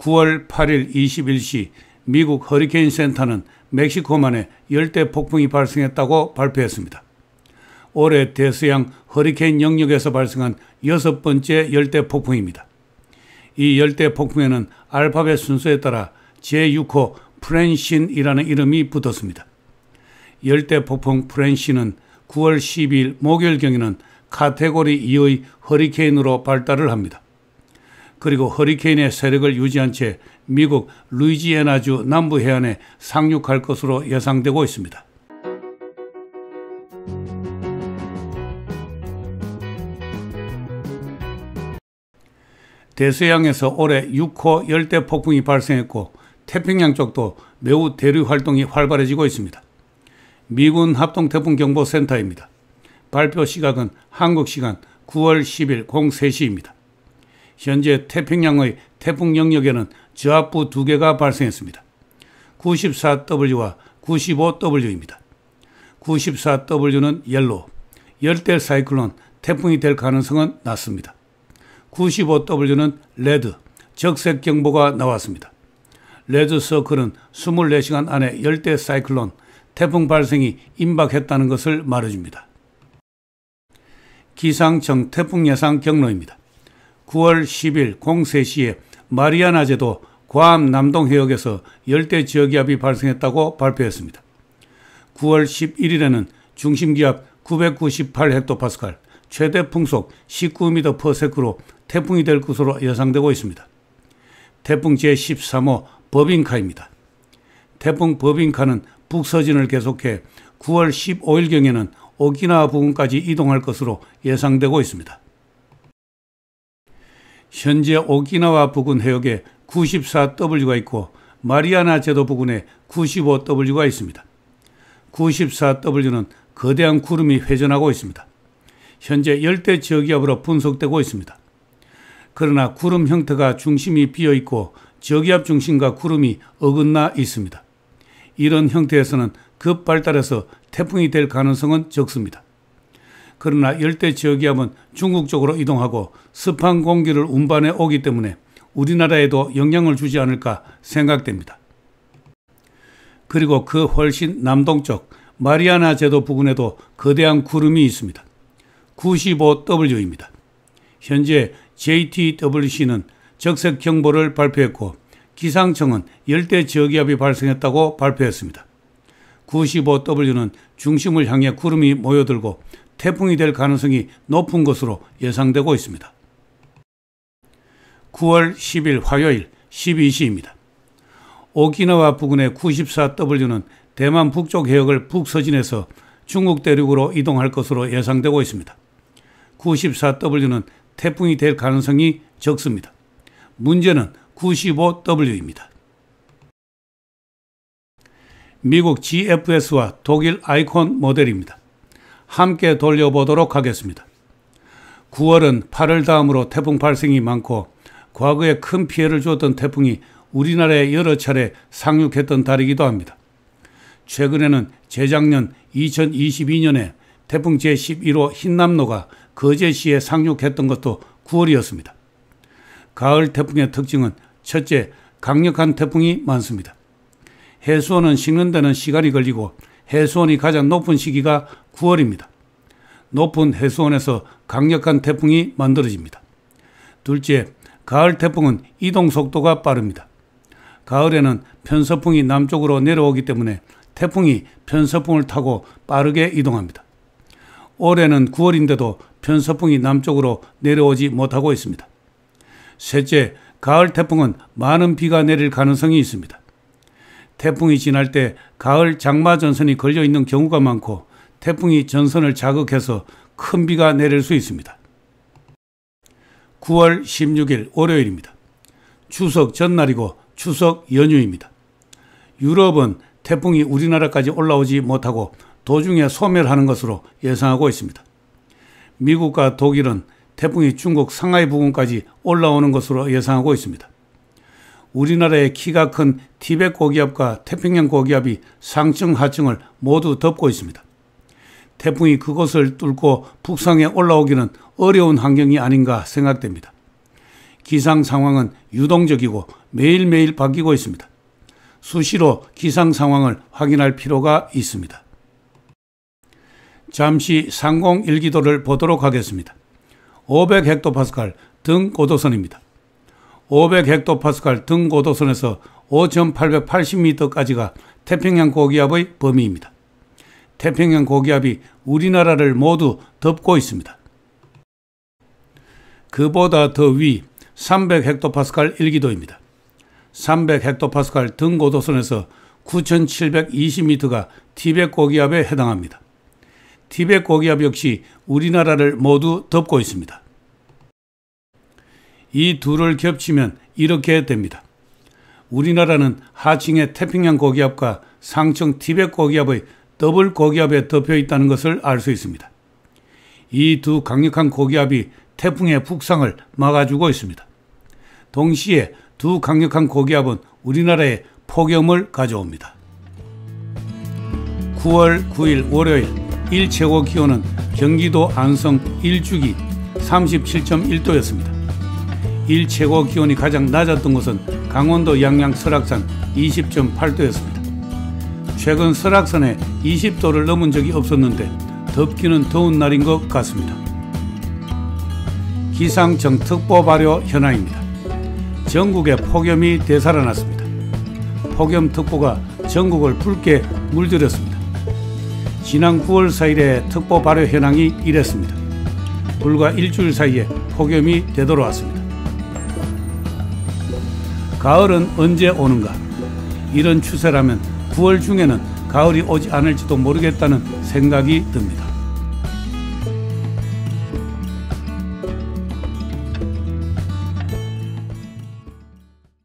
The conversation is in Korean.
9월 8일 21시 미국 허리케인 센터는 멕시코만에 열대 폭풍이 발생했다고 발표했습니다. 올해 대서양 허리케인 영역에서 발생한 여섯 번째 열대 폭풍입니다. 이 열대 폭풍에는 알파벳 순서에 따라 제6호 프랜신이라는 이름이 붙었습니다. 열대 폭풍 프랜신은 9월 12일 목요일경에는 카테고리 2의 허리케인으로 발달을 합니다. 그리고 허리케인의 세력을 유지한 채 미국 루이지애나주 남부 해안에 상륙할 것으로 예상되고 있습니다. 대서양에서 올해 6호 열대 폭풍이 발생했고 태평양 쪽도 매우 대류 활동이 활발해지고 있습니다. 미군 합동태풍경보센터입니다. 발표 시각은 한국 시간 9월 10일 03시입니다. 현재 태평양의 태풍 영역에는 저압부 두 개가 발생했습니다. 94W와 95W입니다. 94W는 옐로, 열대 사이클론, 태풍이 될 가능성은 낮습니다. 95W는 레드, 적색 경보가 나왔습니다. 레드 서클은 24시간 안에 열대 사이클론, 태풍 발생이 임박했다는 것을 말해줍니다. 기상청 태풍 예상 경로입니다. 9월 10일 03시에 마리아나제도 괌 남동 해역에서 열대 저기압이 발생했다고 발표했습니다. 9월 11일에는 중심기압 998헥토파스칼, 최대 풍속 19m/s로 태풍이 될 것으로 예상되고 있습니다. 태풍 제13호 버빙카입니다. 태풍 버빙카는 북서진을 계속해 9월 15일경에는 오키나와 부근까지 이동할 것으로 예상되고 있습니다. 현재 오키나와 부근 해역에 94W가 있고 마리아나 제도 부근에 95W가 있습니다. 94W는 거대한 구름이 회전하고 있습니다. 현재 열대 저기압으로 분석되고 있습니다. 그러나 구름 형태가 중심이 비어 있고 저기압 중심과 구름이 어긋나 있습니다. 이런 형태에서는 급발달해서 태풍이 될 가능성은 적습니다. 그러나 열대 지역이 하면 중국 쪽으로 이동하고 습한 공기를 운반해 오기 때문에 우리나라에도 영향을 주지 않을까 생각됩니다. 그리고 그 훨씬 남동쪽 마리아나 제도 부근에도 거대한 구름이 있습니다. 95W입니다. 현재 JTWC는 적색 경보를 발표했고 기상청은 열대 저기압이 발생했다고 발표했습니다. 95W는 중심을 향해 구름이 모여들고 태풍이 될 가능성이 높은 것으로 예상되고 있습니다. 9월 10일 화요일 12시입니다. 오키나와 부근의 94W는 대만 북쪽 해역을 북서진에서 중국 대륙으로 이동할 것으로 예상되고 있습니다. 94W는 태풍이 될 가능성이 적습니다. 문제는 95W입니다. 미국 GFS와 독일 아이콘 모델입니다. 함께 돌려보도록 하겠습니다. 9월은 8월 다음으로 태풍 발생이 많고 과거에 큰 피해를 줬던 태풍이 우리나라에 여러 차례 상륙했던 달이기도 합니다. 최근에는 재작년 2022년에 태풍 제11호 흰남노가 거제시에 상륙했던 것도 9월이었습니다. 가을 태풍의 특징은 첫째, 강력한 태풍이 많습니다. 해수원은 식는 데는 시간이 걸리고 해수원이 가장 높은 시기가 9월입니다. 높은 해수원에서 강력한 태풍이 만들어집니다. 둘째, 가을 태풍은 이동 속도가 빠릅니다. 가을에는 편서풍이 남쪽으로 내려오기 때문에 태풍이 편서풍을 타고 빠르게 이동합니다. 올해는 9월인데도 편서풍이 남쪽으로 내려오지 못하고 있습니다. 셋째, 가을 태풍은 많은 비가 내릴 가능성이 있습니다. 태풍이 지날 때 가을 장마 전선이 걸려 있는 경우가 많고 태풍이 전선을 자극해서 큰 비가 내릴 수 있습니다. 9월 16일 월요일입니다. 추석 전날이고 추석 연휴입니다. 유럽은 태풍이 우리나라까지 올라오지 못하고 도중에 소멸하는 것으로 예상하고 있습니다. 미국과 독일은 태풍이 중국 상하이 부근까지 올라오는 것으로 예상하고 있습니다. 우리나라의 키가 큰 티벳 고기압과 태평양 고기압이 상층 하층을 모두 덮고 있습니다. 태풍이 그것을 뚫고 북상에 올라오기는 어려운 환경이 아닌가 생각됩니다. 기상 상황은 유동적이고 매일매일 바뀌고 있습니다. 수시로 기상 상황을 확인할 필요가 있습니다. 잠시 상공 일기도를 보도록 하겠습니다. 500헥토파스칼 등고도선입니다. 500헥토파스칼 등고도선에서 5,880m까지가 태평양 고기압의 범위입니다. 태평양 고기압이 우리나라를 모두 덮고 있습니다. 그보다 더 위 300헥토파스칼 일기도입니다. 300헥토파스칼 등고도선에서 9720m가 티벳 고기압에 해당합니다. 티벳 고기압 역시 우리나라를 모두 덮고 있습니다. 이 둘을 겹치면 이렇게 됩니다. 우리나라는 하층의 태평양 고기압과 상층 티벳 고기압의 더블 고기압에 덮여 있다는 것을 알 수 있습니다. 이 두 강력한 고기압이 태풍의 북상을 막아주고 있습니다. 동시에 두 강력한 고기압은 우리나라에 폭염을 가져옵니다. 9월 9일 월요일 일 최고 기온은 경기도 안성 일주기 37.1도였습니다. 일 최고 기온이 가장 낮았던 곳은 강원도 양양 설악산 20.8도였습니다. 최근 설악산에 20도를 넘은 적이 없었는데 덥기는 더운 날인 것 같습니다. 기상정특보 발효 현황입니다. 전국에 폭염이 되살아났습니다. 폭염특보가 전국을 붉게 물들였습니다. 지난 9월 4일에 특보 발효 현황이 이랬습니다. 불과 일주일 사이에 폭염이 되돌아왔습니다. 가을은 언제 오는가? 이런 추세라면 9월 중에는 가을이 오지 않을지도 모르겠다는 생각이 듭니다.